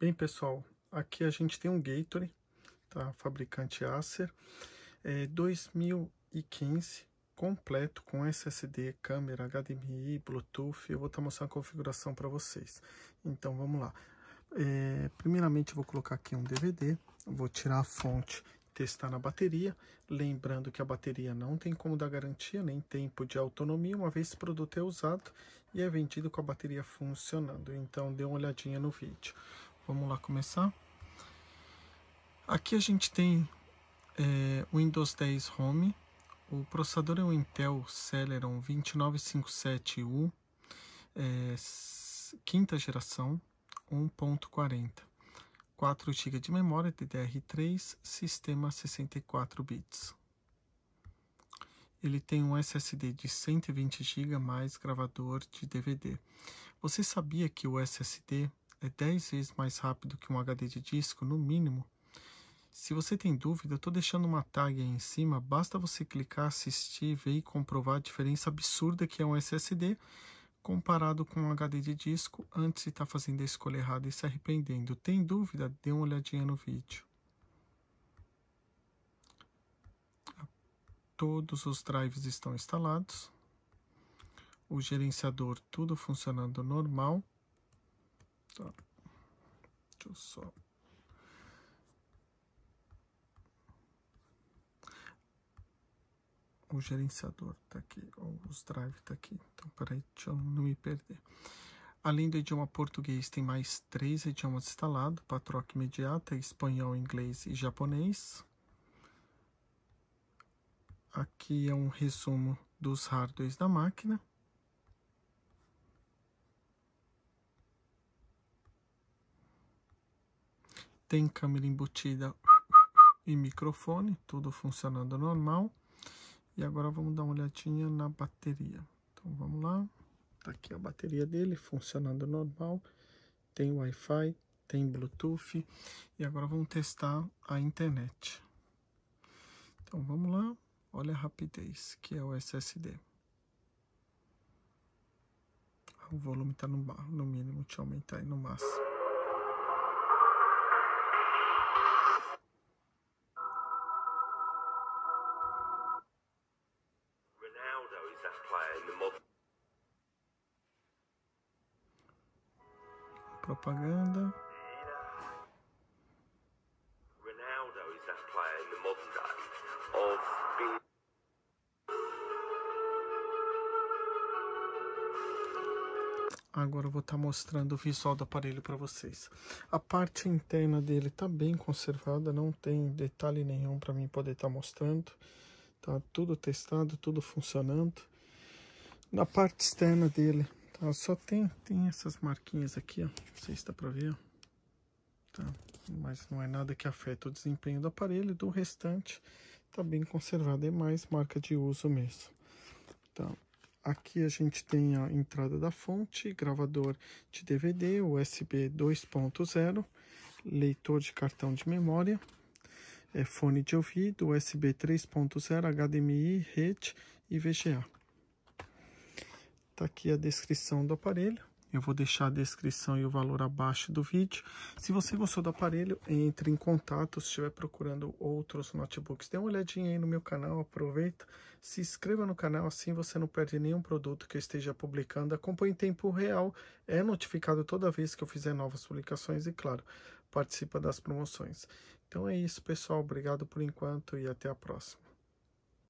Bem, pessoal, aqui a gente tem um Gatorade, tá? Fabricante Acer, é 2015, completo com SSD, câmera, HDMI, Bluetooth. Eu vou estar tá mostrando a configuração para vocês. Então, vamos lá. É, primeiramente, eu vou colocar aqui um DVD, vou tirar a fonte testar na bateria, lembrando que a bateria não tem como dar garantia nem tempo de autonomia, uma vez esse produto é usado e é vendido com a bateria funcionando, então dê uma olhadinha no vídeo. Vamos lá começar. Aqui a gente tem é, Windows 10 Home. O processador é um Intel Celeron 2957U, é, quinta geração, 1.40. 4 GB de memória DDR3, sistema 64 bits. Ele tem um SSD de 120 GB mais gravador de DVD. Você sabia que o SSD é 10 vezes mais rápido que um HD de disco, no mínimo. Se você tem dúvida, eu estou deixando uma tag aí em cima, basta você clicar, assistir, ver e comprovar a diferença absurda que é um SSD comparado com um HD de disco antes de estar tá fazendo a escolha errada e se arrependendo. Tem dúvida? Dê uma olhadinha no vídeo. Todos os drives estão instalados. O gerenciador tudo funcionando normal. Tá. Deixa eu só. O gerenciador tá aqui, os drive tá aqui. Então, peraí, deixa eu não me perder. Além do idioma português, tem mais três idiomas instalados para imediata: espanhol, inglês e japonês. Aqui é um resumo dos hardwares da máquina. tem câmera embutida e microfone, tudo funcionando normal. E agora vamos dar uma olhadinha na bateria. Então vamos lá. Tá aqui a bateria dele funcionando normal. Tem Wi-Fi, tem Bluetooth. E agora vamos testar a internet. Então vamos lá. Olha a rapidez que é o SSD. O volume está no, no mínimo, deixa eu aumentar aí no máximo. propaganda. Agora eu vou estar tá mostrando o visual do aparelho para vocês. A parte interna dele está bem conservada, não tem detalhe nenhum para mim poder estar tá mostrando. Tá tudo testado, tudo funcionando. Na parte externa dele ela só tem, tem essas marquinhas aqui, ó. Não sei se dá pra ver, ó. Tá, mas não é nada que afeta o desempenho do aparelho. Do restante, tá bem conservado. É mais marca de uso mesmo. Tá. Aqui a gente tem a entrada da fonte, gravador de DVD, USB 2.0, leitor de cartão de memória, é fone de ouvido, USB 3.0, HDMI, rede e VGA. Tá aqui a descrição do aparelho. Eu vou deixar a descrição e o valor abaixo do vídeo. Se você gostou do aparelho, entre em contato. Se estiver procurando outros notebooks, dê uma olhadinha aí no meu canal, aproveita. Se inscreva no canal, assim você não perde nenhum produto que eu esteja publicando. Acompanhe em tempo real, é notificado toda vez que eu fizer novas publicações e, claro, participa das promoções. Então é isso, pessoal. Obrigado por enquanto e até a próxima.